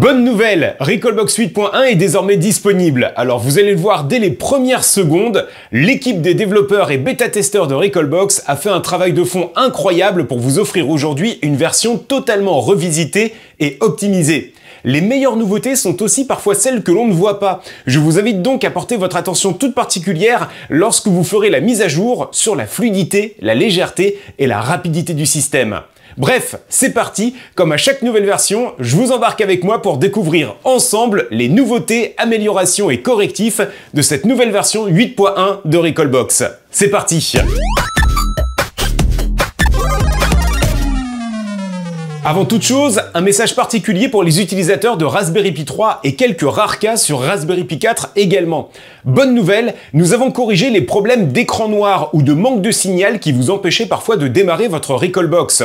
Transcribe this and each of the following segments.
Bonne nouvelle, Recallbox 8.1 est désormais disponible. Alors vous allez le voir dès les premières secondes, l'équipe des développeurs et bêta-testeurs de Recallbox a fait un travail de fond incroyable pour vous offrir aujourd'hui une version totalement revisitée et optimisée. Les meilleures nouveautés sont aussi parfois celles que l'on ne voit pas. Je vous invite donc à porter votre attention toute particulière lorsque vous ferez la mise à jour sur la fluidité, la légèreté et la rapidité du système. Bref, c'est parti, comme à chaque nouvelle version, je vous embarque avec moi pour découvrir ensemble les nouveautés, améliorations et correctifs de cette nouvelle version 8.1 de Recallbox. C'est parti Avant toute chose, un message particulier pour les utilisateurs de Raspberry Pi 3 et quelques rares cas sur Raspberry Pi 4 également. Bonne nouvelle, nous avons corrigé les problèmes d'écran noir ou de manque de signal qui vous empêchaient parfois de démarrer votre Recallbox.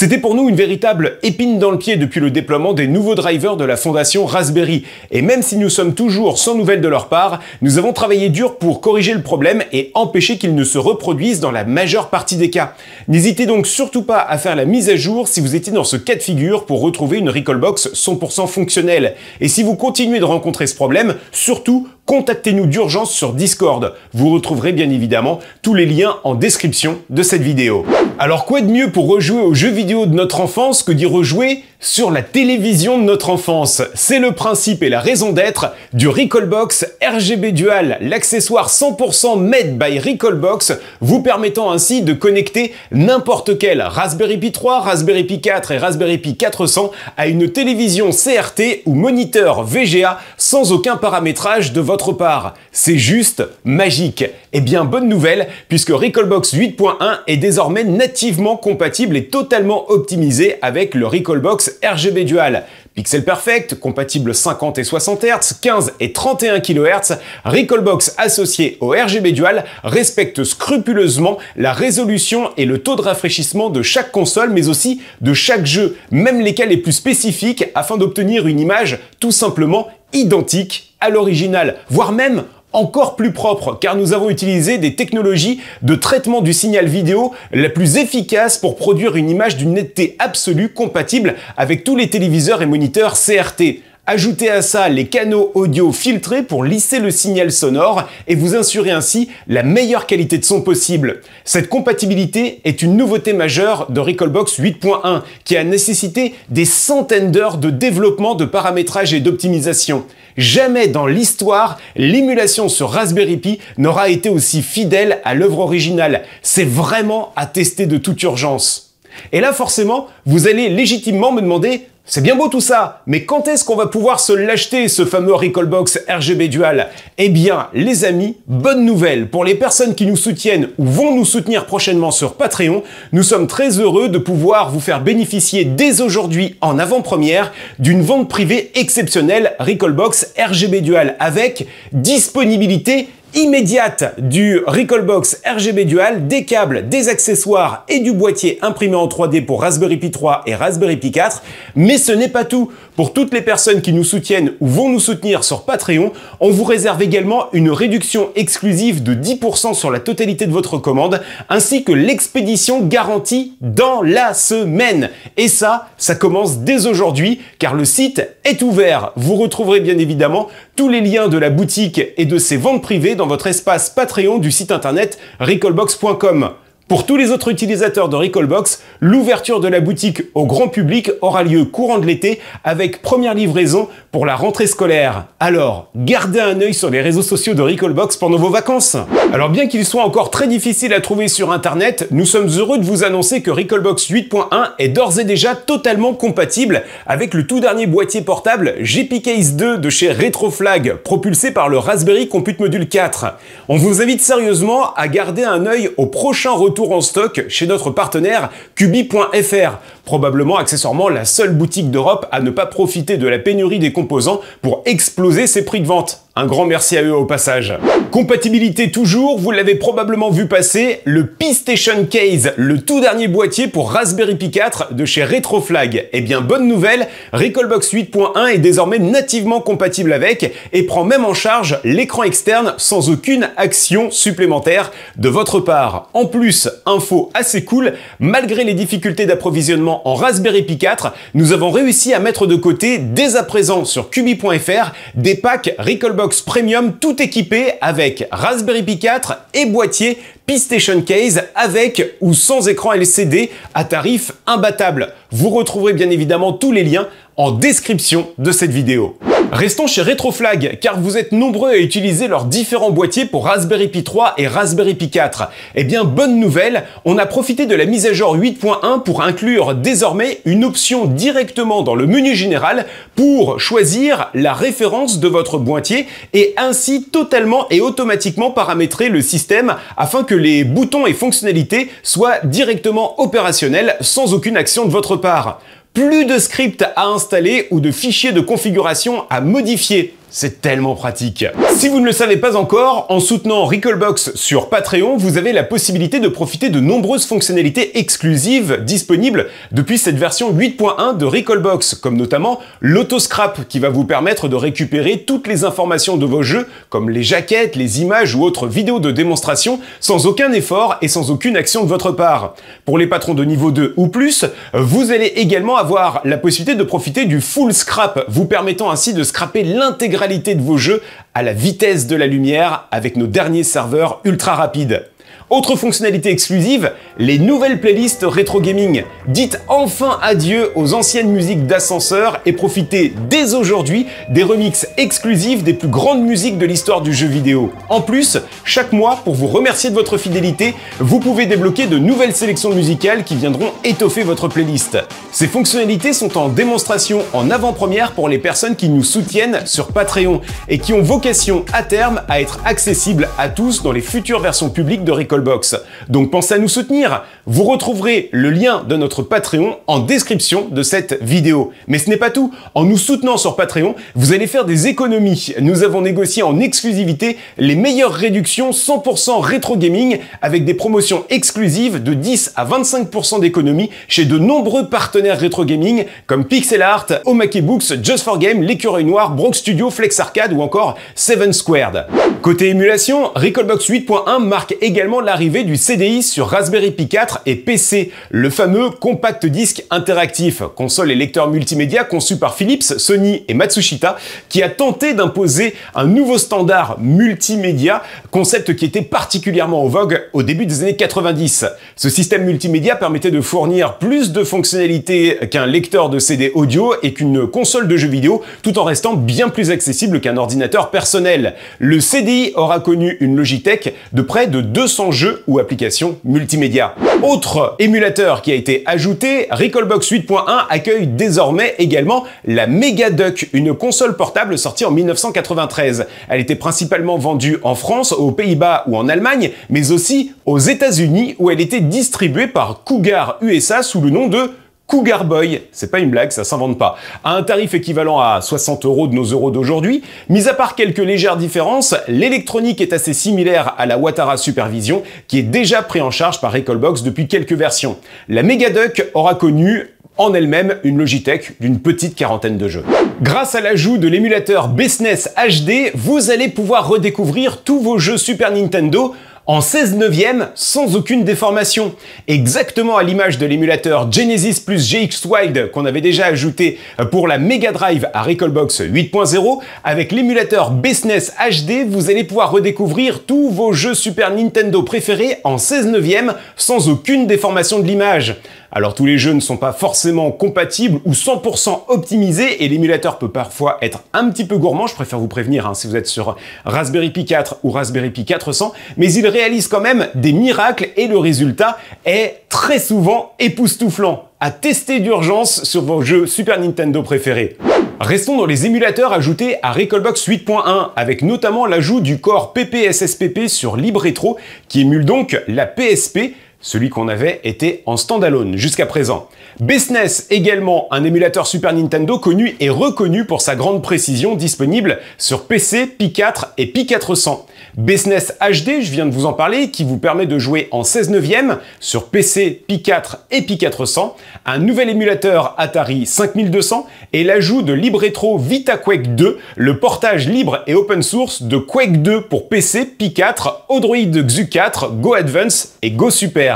C'était pour nous une véritable épine dans le pied depuis le déploiement des nouveaux drivers de la fondation Raspberry. Et même si nous sommes toujours sans nouvelles de leur part, nous avons travaillé dur pour corriger le problème et empêcher qu'il ne se reproduise dans la majeure partie des cas. N'hésitez donc surtout pas à faire la mise à jour si vous étiez dans ce cas de figure pour retrouver une Recallbox 100% fonctionnelle. Et si vous continuez de rencontrer ce problème, surtout contactez-nous d'urgence sur Discord. Vous retrouverez bien évidemment tous les liens en description de cette vidéo. Alors quoi de mieux pour rejouer aux jeux vidéo de notre enfance que d'y rejouer sur la télévision de notre enfance. C'est le principe et la raison d'être du Recallbox RGB Dual, l'accessoire 100% made by Recallbox, vous permettant ainsi de connecter n'importe quel Raspberry Pi 3, Raspberry Pi 4 et Raspberry Pi 400 à une télévision CRT ou moniteur VGA sans aucun paramétrage de votre part. C'est juste magique. Eh bien, bonne nouvelle, puisque Recallbox 8.1 est désormais nativement compatible et totalement optimisé avec le Recallbox RGB Dual. Pixel Perfect, compatible 50 et 60 Hz, 15 et 31 kHz, Recallbox associé au RGB Dual respecte scrupuleusement la résolution et le taux de rafraîchissement de chaque console, mais aussi de chaque jeu, même lesquels les plus spécifiques, afin d'obtenir une image tout simplement identique à l'original, voire même encore plus propre car nous avons utilisé des technologies de traitement du signal vidéo la plus efficace pour produire une image d'une netteté absolue compatible avec tous les téléviseurs et moniteurs CRT. Ajoutez à ça les canaux audio filtrés pour lisser le signal sonore et vous assurer ainsi la meilleure qualité de son possible. Cette compatibilité est une nouveauté majeure de Recallbox 8.1 qui a nécessité des centaines d'heures de développement de paramétrage et d'optimisation. Jamais dans l'histoire, l'émulation sur Raspberry Pi n'aura été aussi fidèle à l'œuvre originale. C'est vraiment à tester de toute urgence. Et là, forcément, vous allez légitimement me demander c'est bien beau tout ça, mais quand est-ce qu'on va pouvoir se l'acheter, ce fameux Recallbox RGB Dual Eh bien, les amis, bonne nouvelle Pour les personnes qui nous soutiennent ou vont nous soutenir prochainement sur Patreon, nous sommes très heureux de pouvoir vous faire bénéficier dès aujourd'hui, en avant-première, d'une vente privée exceptionnelle Recallbox RGB Dual avec disponibilité immédiate du Recallbox RGB Dual, des câbles, des accessoires et du boîtier imprimé en 3D pour Raspberry Pi 3 et Raspberry Pi 4. Mais ce n'est pas tout. Pour toutes les personnes qui nous soutiennent ou vont nous soutenir sur Patreon, on vous réserve également une réduction exclusive de 10% sur la totalité de votre commande, ainsi que l'expédition garantie dans la semaine. Et ça, ça commence dès aujourd'hui, car le site est ouvert. Vous retrouverez bien évidemment tous les liens de la boutique et de ses ventes privées dans votre espace Patreon du site internet recallbox.com. Pour tous les autres utilisateurs de Recallbox, l'ouverture de la boutique au grand public aura lieu courant de l'été avec première livraison pour la rentrée scolaire. Alors, gardez un œil sur les réseaux sociaux de Recallbox pendant vos vacances. Alors bien qu'il soit encore très difficile à trouver sur internet, nous sommes heureux de vous annoncer que Recallbox 8.1 est d'ores et déjà totalement compatible avec le tout dernier boîtier portable Case 2 de chez Retroflag, propulsé par le Raspberry Compute Module 4. On vous invite sérieusement à garder un œil au prochain retour en stock chez notre partenaire cubi.fr probablement accessoirement la seule boutique d'Europe à ne pas profiter de la pénurie des composants pour exploser ses prix de vente. Un grand merci à eux au passage. Compatibilité toujours, vous l'avez probablement vu passer, le P-Station Case, le tout dernier boîtier pour Raspberry Pi 4 de chez Retroflag. Eh bien, bonne nouvelle, Recallbox 8.1 est désormais nativement compatible avec et prend même en charge l'écran externe sans aucune action supplémentaire de votre part. En plus, info assez cool, malgré les difficultés d'approvisionnement en Raspberry Pi 4, nous avons réussi à mettre de côté dès à présent sur Cubi.fr des packs Recallbox Premium tout équipés avec Raspberry Pi 4 et boîtier PlayStation Case avec ou sans écran LCD à tarif imbattable. Vous retrouverez bien évidemment tous les liens en description de cette vidéo. Restons chez Retroflag, car vous êtes nombreux à utiliser leurs différents boîtiers pour Raspberry Pi 3 et Raspberry Pi 4. Eh bien, bonne nouvelle, on a profité de la mise à jour 8.1 pour inclure désormais une option directement dans le menu général pour choisir la référence de votre boîtier et ainsi totalement et automatiquement paramétrer le système afin que les boutons et fonctionnalités soient directement opérationnels sans aucune action de votre part plus de scripts à installer ou de fichiers de configuration à modifier. C'est tellement pratique. Si vous ne le savez pas encore, en soutenant Recallbox sur Patreon, vous avez la possibilité de profiter de nombreuses fonctionnalités exclusives disponibles depuis cette version 8.1 de Recallbox, comme notamment l'auto-scrap, qui va vous permettre de récupérer toutes les informations de vos jeux, comme les jaquettes, les images ou autres vidéos de démonstration, sans aucun effort et sans aucune action de votre part. Pour les patrons de niveau 2 ou plus, vous allez également avoir la possibilité de profiter du full scrap, vous permettant ainsi de scraper l'intégralité de vos jeux à la vitesse de la lumière avec nos derniers serveurs ultra rapides. Autre fonctionnalité exclusive, les nouvelles playlists rétro gaming. Dites enfin adieu aux anciennes musiques d'ascenseur et profitez dès aujourd'hui des remixes exclusifs des plus grandes musiques de l'histoire du jeu vidéo. En plus, chaque mois, pour vous remercier de votre fidélité, vous pouvez débloquer de nouvelles sélections musicales qui viendront étoffer votre playlist. Ces fonctionnalités sont en démonstration en avant-première pour les personnes qui nous soutiennent sur Patreon et qui ont vocation à terme à être accessibles à tous dans les futures versions publiques de récolte Box. Donc pensez à nous soutenir. Vous retrouverez le lien de notre Patreon en description de cette vidéo. Mais ce n'est pas tout. En nous soutenant sur Patreon, vous allez faire des économies. Nous avons négocié en exclusivité les meilleures réductions 100% rétro gaming avec des promotions exclusives de 10 à 25% d'économies chez de nombreux partenaires rétro gaming comme Pixel Art, Omake Books, Just for Game, L'Écureuil Noir, Bronx Studio, Flex Arcade ou encore Seven Squared. Côté émulation, Recallbox 8.1 marque également la l'arrivée du CDI sur Raspberry Pi 4 et PC, le fameux compact Disc interactif, console et lecteur multimédia conçu par Philips, Sony et Matsushita, qui a tenté d'imposer un nouveau standard multimédia, concept qui était particulièrement en vogue au début des années 90. Ce système multimédia permettait de fournir plus de fonctionnalités qu'un lecteur de CD audio et qu'une console de jeux vidéo, tout en restant bien plus accessible qu'un ordinateur personnel. Le CDI aura connu une Logitech de près de 200 jeu ou applications multimédia. Autre émulateur qui a été ajouté, Recallbox 8.1 accueille désormais également la Duck, une console portable sortie en 1993. Elle était principalement vendue en France, aux Pays-Bas ou en Allemagne, mais aussi aux États-Unis où elle était distribuée par Cougar USA sous le nom de Cougar Boy, c'est pas une blague, ça s'invente pas, à un tarif équivalent à 60 euros de nos euros d'aujourd'hui. Mis à part quelques légères différences, l'électronique est assez similaire à la Watara Supervision, qui est déjà pris en charge par Recalbox depuis quelques versions. La Megaduck aura connu en elle-même une Logitech d'une petite quarantaine de jeux. Grâce à l'ajout de l'émulateur Business HD, vous allez pouvoir redécouvrir tous vos jeux Super Nintendo en 16 neuvième sans aucune déformation, exactement à l'image de l'émulateur Genesis plus GX Wild qu'on avait déjà ajouté pour la Mega Drive à Recalbox 8.0, avec l'émulateur Business HD, vous allez pouvoir redécouvrir tous vos jeux Super Nintendo préférés en 16 neuvième sans aucune déformation de l'image. Alors tous les jeux ne sont pas forcément compatibles ou 100% optimisés et l'émulateur peut parfois être un petit peu gourmand, je préfère vous prévenir hein, si vous êtes sur Raspberry Pi 4 ou Raspberry Pi 400, mais il réalise quand même des miracles et le résultat est très souvent époustouflant à tester d'urgence sur vos jeux Super Nintendo préférés. Restons dans les émulateurs ajoutés à Recalbox 8.1 avec notamment l'ajout du corps PPSSPP sur LibRetro qui émule donc la PSP celui qu'on avait était en standalone jusqu'à présent. Business également, un émulateur Super Nintendo connu et reconnu pour sa grande précision disponible sur PC, Pi4 et Pi400. Business HD, je viens de vous en parler, qui vous permet de jouer en 16 neuvième sur PC, Pi4 et Pi400, un nouvel émulateur Atari 5200 et l'ajout de LibreTro Quake 2, le portage libre et open source de Quake 2 pour PC, Pi4, Odroid XU4, Go Advance et Go Super.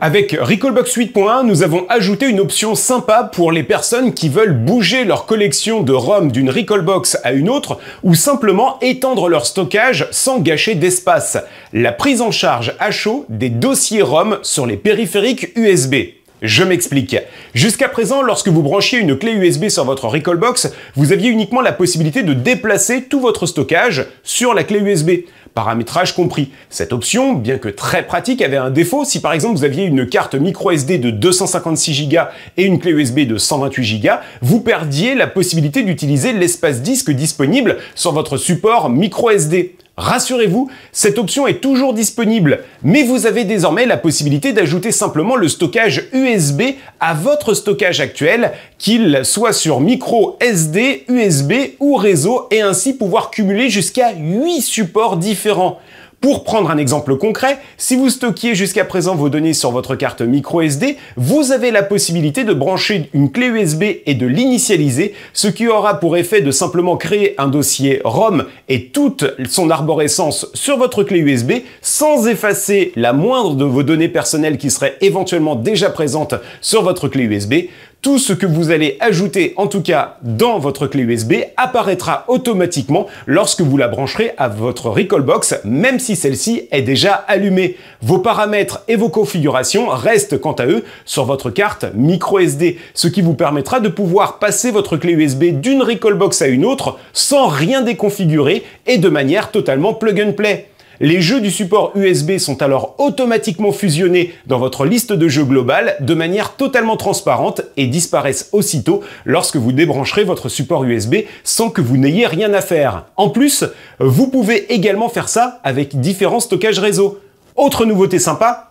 Avec Recallbox 8.1, nous avons ajouté une option sympa pour les personnes qui veulent bouger leur collection de ROM d'une Recallbox à une autre ou simplement étendre leur stockage sans gâcher d'espace. La prise en charge à chaud des dossiers ROM sur les périphériques USB. Je m'explique. Jusqu'à présent, lorsque vous branchiez une clé USB sur votre Recallbox, vous aviez uniquement la possibilité de déplacer tout votre stockage sur la clé USB, paramétrage compris. Cette option, bien que très pratique, avait un défaut si par exemple vous aviez une carte micro SD de 256 Go et une clé USB de 128 Go, vous perdiez la possibilité d'utiliser l'espace disque disponible sur votre support micro SD. Rassurez-vous, cette option est toujours disponible, mais vous avez désormais la possibilité d'ajouter simplement le stockage USB à votre stockage actuel, qu'il soit sur micro SD, USB ou réseau, et ainsi pouvoir cumuler jusqu'à 8 supports différents. Pour prendre un exemple concret, si vous stockiez jusqu'à présent vos données sur votre carte micro SD, vous avez la possibilité de brancher une clé USB et de l'initialiser, ce qui aura pour effet de simplement créer un dossier ROM et toute son arborescence sur votre clé USB sans effacer la moindre de vos données personnelles qui seraient éventuellement déjà présentes sur votre clé USB. Tout ce que vous allez ajouter, en tout cas dans votre clé USB, apparaîtra automatiquement lorsque vous la brancherez à votre Recallbox, même si celle-ci est déjà allumée. Vos paramètres et vos configurations restent quant à eux sur votre carte micro SD, ce qui vous permettra de pouvoir passer votre clé USB d'une Recallbox à une autre sans rien déconfigurer et de manière totalement plug and play. Les jeux du support USB sont alors automatiquement fusionnés dans votre liste de jeux globale de manière totalement transparente et disparaissent aussitôt lorsque vous débrancherez votre support USB sans que vous n'ayez rien à faire. En plus, vous pouvez également faire ça avec différents stockages réseau. Autre nouveauté sympa,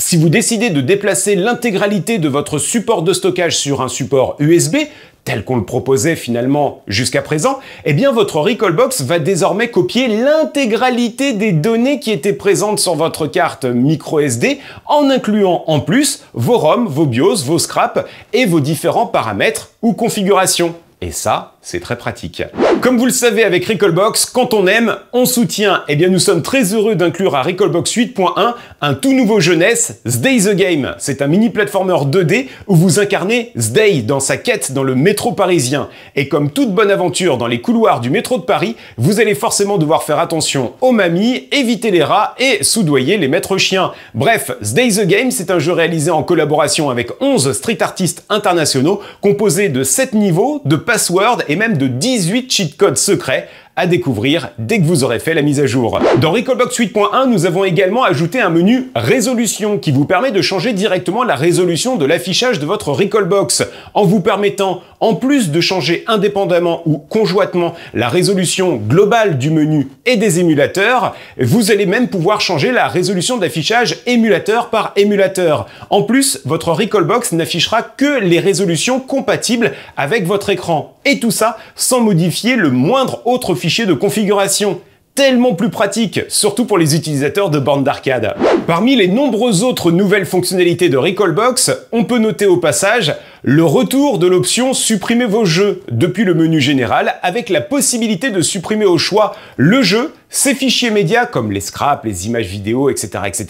si vous décidez de déplacer l'intégralité de votre support de stockage sur un support USB, tel qu'on le proposait finalement jusqu'à présent, eh bien votre Recallbox va désormais copier l'intégralité des données qui étaient présentes sur votre carte micro SD en incluant en plus vos ROM, vos BIOS, vos scraps et vos différents paramètres ou configurations. Et ça, c'est très pratique. Comme vous le savez avec Recallbox, quand on aime, on soutient. Eh bien nous sommes très heureux d'inclure à Recallbox 8.1 un tout nouveau jeunesse, Zday the Game. C'est un mini platformer 2D où vous incarnez Zday dans sa quête dans le métro parisien. Et comme toute bonne aventure dans les couloirs du métro de Paris, vous allez forcément devoir faire attention aux mamies, éviter les rats et soudoyer les maîtres chiens. Bref, Zday the Game, c'est un jeu réalisé en collaboration avec 11 street artistes internationaux composé de 7 niveaux, de passwords et même de 18 cheat codes secrets découvrir dès que vous aurez fait la mise à jour. Dans Recallbox 8.1, nous avons également ajouté un menu résolution qui vous permet de changer directement la résolution de l'affichage de votre Recallbox en vous permettant, en plus de changer indépendamment ou conjointement la résolution globale du menu et des émulateurs, vous allez même pouvoir changer la résolution d'affichage émulateur par émulateur. En plus, votre Recallbox n'affichera que les résolutions compatibles avec votre écran et tout ça sans modifier le moindre autre fichier de configuration tellement plus pratique, surtout pour les utilisateurs de bornes d'arcade. Parmi les nombreuses autres nouvelles fonctionnalités de Recallbox, on peut noter au passage le retour de l'option Supprimer vos jeux depuis le menu général avec la possibilité de supprimer au choix le jeu, ses fichiers médias comme les scraps, les images vidéo, etc., etc.,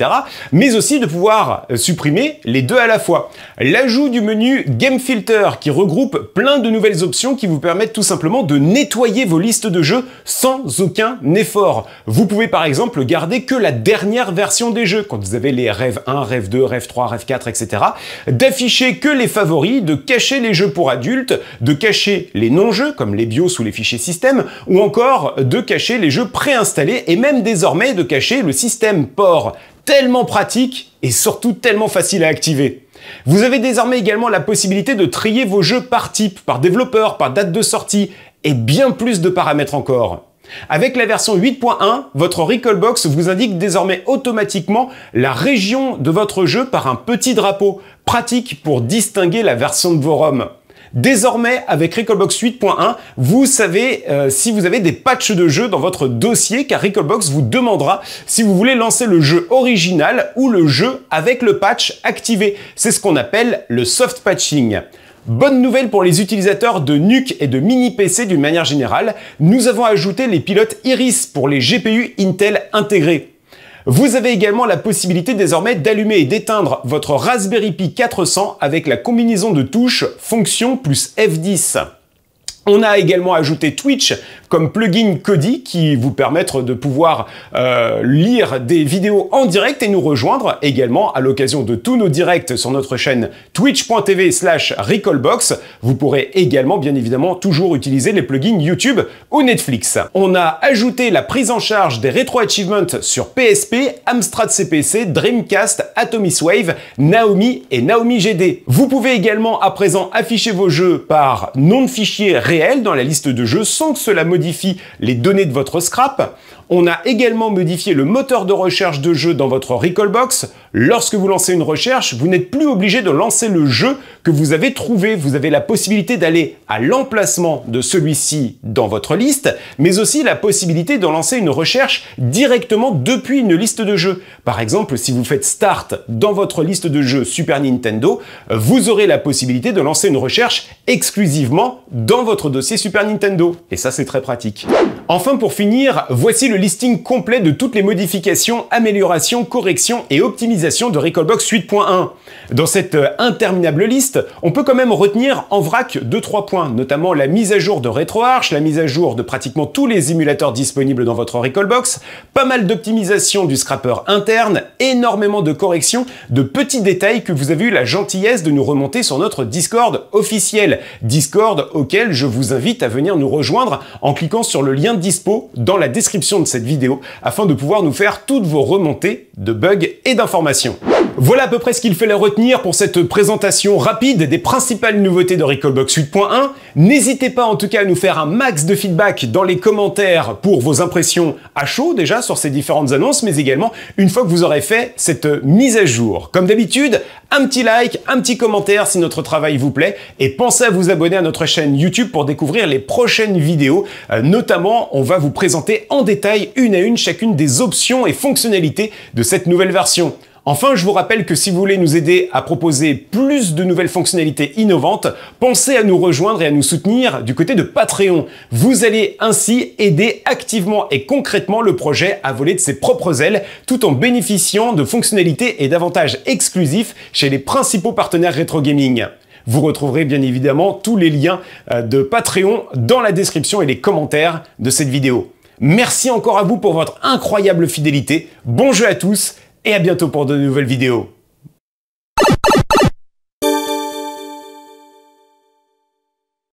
mais aussi de pouvoir euh, supprimer les deux à la fois. L'ajout du menu Game Filter qui regroupe plein de nouvelles options qui vous permettent tout simplement de nettoyer vos listes de jeux sans aucun effort. Vous pouvez par exemple garder que la dernière version des jeux quand vous avez les rêves 1, rêve 2, rêve 3, rêve 4, etc., d'afficher que les favoris de cacher les jeux pour adultes, de cacher les non-jeux comme les BIOS ou les fichiers système, ou encore de cacher les jeux préinstallés et même désormais de cacher le système port, tellement pratique et surtout tellement facile à activer. Vous avez désormais également la possibilité de trier vos jeux par type, par développeur, par date de sortie, et bien plus de paramètres encore. Avec la version 8.1, votre Recallbox vous indique désormais automatiquement la région de votre jeu par un petit drapeau, pratique pour distinguer la version de vos ROM. Désormais, avec Recallbox 8.1, vous savez euh, si vous avez des patchs de jeu dans votre dossier, car Recallbox vous demandera si vous voulez lancer le jeu original ou le jeu avec le patch activé. C'est ce qu'on appelle le soft patching. Bonne nouvelle pour les utilisateurs de nuke et de mini PC d'une manière générale, nous avons ajouté les pilotes Iris pour les GPU Intel intégrés. Vous avez également la possibilité désormais d'allumer et d'éteindre votre Raspberry Pi 400 avec la combinaison de touches fonction plus F10. On a également ajouté Twitch comme plugin Kodi qui vous permettre de pouvoir euh, lire des vidéos en direct et nous rejoindre également à l'occasion de tous nos directs sur notre chaîne twitch.tv slash recallbox. Vous pourrez également bien évidemment toujours utiliser les plugins YouTube ou Netflix. On a ajouté la prise en charge des rétro achievements sur PSP, Amstrad CPC, Dreamcast, Atomiswave, Wave, Naomi et Naomi GD. Vous pouvez également à présent afficher vos jeux par nom de fichier réel dans la liste de jeux sans que cela modifie modifie les données de votre scrap, on a également modifié le moteur de recherche de jeu dans votre Recallbox. Lorsque vous lancez une recherche, vous n'êtes plus obligé de lancer le jeu que vous avez trouvé. Vous avez la possibilité d'aller à l'emplacement de celui-ci dans votre liste, mais aussi la possibilité de lancer une recherche directement depuis une liste de jeux. Par exemple, si vous faites Start dans votre liste de jeux Super Nintendo, vous aurez la possibilité de lancer une recherche exclusivement dans votre dossier Super Nintendo. Et ça, c'est très pratique. Enfin pour finir, voici le listing complet de toutes les modifications, améliorations, corrections et optimisations de Recallbox 8.1. Dans cette euh, interminable liste, on peut quand même retenir en vrac 2-3 points, notamment la mise à jour de RetroArch, la mise à jour de pratiquement tous les émulateurs disponibles dans votre Recallbox, pas mal d'optimisation du scrapper interne, énormément de corrections, de petits détails que vous avez eu la gentillesse de nous remonter sur notre Discord officiel, Discord auquel je vous invite à venir nous rejoindre en cliquant sur le lien dispo dans la description de cette vidéo afin de pouvoir nous faire toutes vos remontées de bugs et d'informations. Voilà à peu près ce qu'il fallait retenir pour cette présentation rapide des principales nouveautés de Recallbox 8.1. N'hésitez pas en tout cas à nous faire un max de feedback dans les commentaires pour vos impressions à chaud déjà sur ces différentes annonces, mais également une fois que vous aurez fait cette mise à jour. Comme d'habitude, un petit like, un petit commentaire si notre travail vous plaît, et pensez à vous abonner à notre chaîne YouTube pour découvrir les prochaines vidéos, euh, notamment on va vous présenter en détail une à une chacune des options et fonctionnalités de cette nouvelle version. Enfin, je vous rappelle que si vous voulez nous aider à proposer plus de nouvelles fonctionnalités innovantes, pensez à nous rejoindre et à nous soutenir du côté de Patreon. Vous allez ainsi aider activement et concrètement le projet à voler de ses propres ailes tout en bénéficiant de fonctionnalités et d'avantages exclusifs chez les principaux partenaires rétro gaming. Vous retrouverez bien évidemment tous les liens euh, de Patreon dans la description et les commentaires de cette vidéo. Merci encore à vous pour votre incroyable fidélité. Bon jeu à tous et à bientôt pour de nouvelles vidéos.